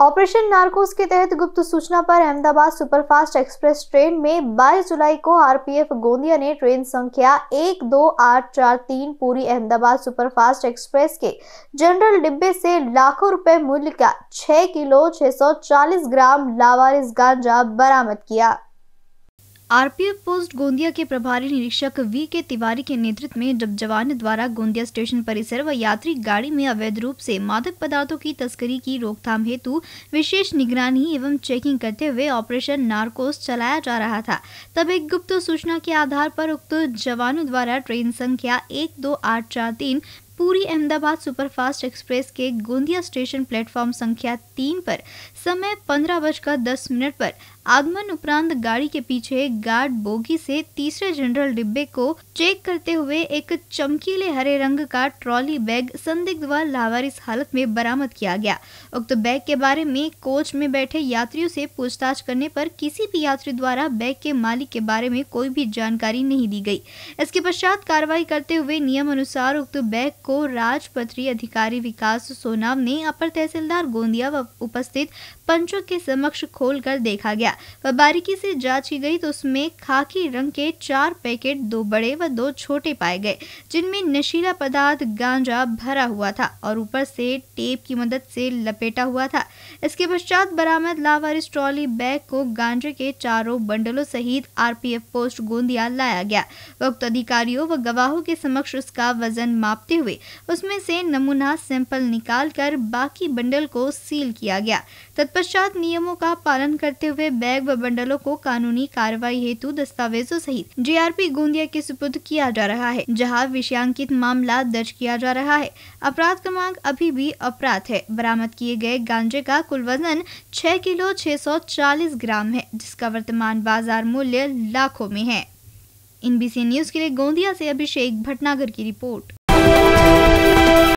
operation Narcos के तहत गुप्त सूचना पर अहमदाबाद सुपरफास्ट एक्सप्रेस ट्रेन में 22 जुलाई को आरपीएफ गोंदिया ने ट्रेन संख्या एक दो आठ चार तीन पूरी अहमदाबाद सुपरफास्ट एक्सप्रेस के जनरल डिब्बे से लाखों रुपए मूल्य का 6 किलो 640 ग्राम लावारिस गांजा बरामद किया आरपीएफ पोस्ट गोंदिया के प्रभारी निरीक्षक वी के तिवारी के नेतृत्व में जब जवान द्वारा गोंदिया स्टेशन परिसर व यात्री गाड़ी में अवैध रूप से मादक पदार्थों की तस्करी की रोकथाम हेतु विशेष निगरानी एवं चेकिंग करते हुए ऑपरेशन नार्कोस चलाया जा रहा था तब एक गुप्त सूचना के आधार पर उक्त जवानों द्वारा ट्रेन संख्या एक दो आठ चार तीन पूरी अहमदाबाद सुपरफास्ट एक्सप्रेस के गोंदिया स्टेशन प्लेटफॉर्म संख्या तीन पर समय पंद्रह बजकर दस मिनट पर आगमन उपरांत गाड़ी के पीछे गार्ड बोगी से तीसरे जनरल डिब्बे को चेक करते हुए एक चमकीले हरे रंग का ट्रॉली बैग संदिग्ध व लावारिस हालत में बरामद किया गया उक्त बैग के बारे में कोच में बैठे यात्रियों से पूछताछ करने पर किसी भी यात्री द्वारा बैग के मालिक के बारे में कोई भी जानकारी नहीं दी गई इसके पश्चात कार्रवाई करते हुए नियम अनुसार उक्त बैग को को राजपत्री अधिकारी विकास सोनाव ने अपर तहसीलदार गोंदिया व उपस्थित पंचों के समक्ष खोलकर देखा गया व बारीकी से जांच की गई तो उसमें खाकी रंग के चार पैकेट दो बड़े व दो छोटे पाए गए जिनमें नशीला पदार्थ गांजा भरा हुआ था और ऊपर से टेप की मदद से लपेटा हुआ था इसके पश्चात बरामद लावारिस ट्रॉली बैग को गांजे के चारों बंडलों सहित आरपीएफ पोस्ट गोंदिया लाया गया वक्त अधिकारियों व गवाहों के समक्ष उसका वजन मापते हुए उसमें से नमूना सैंपल निकालकर बाकी बंडल को सील किया गया तत्पश्चात नियमों का पालन करते हुए बैग व बंडलों को कानूनी कार्रवाई हेतु दस्तावेजों सहित पी गोंदिया के सुपुर्द किया जा रहा है जहाँ विषयांकित मामला दर्ज किया जा रहा है अपराध क्रमांक अभी भी अपराध है बरामद किए गए गांजे का कुल वजन छह किलो छह सौ चालीस ग्राम है जिसका वर्तमान बाजार मूल्य लाखों में है एनबीसी न्यूज के लिए गोंदिया से अभिषेक भटनागर की रिपोर्ट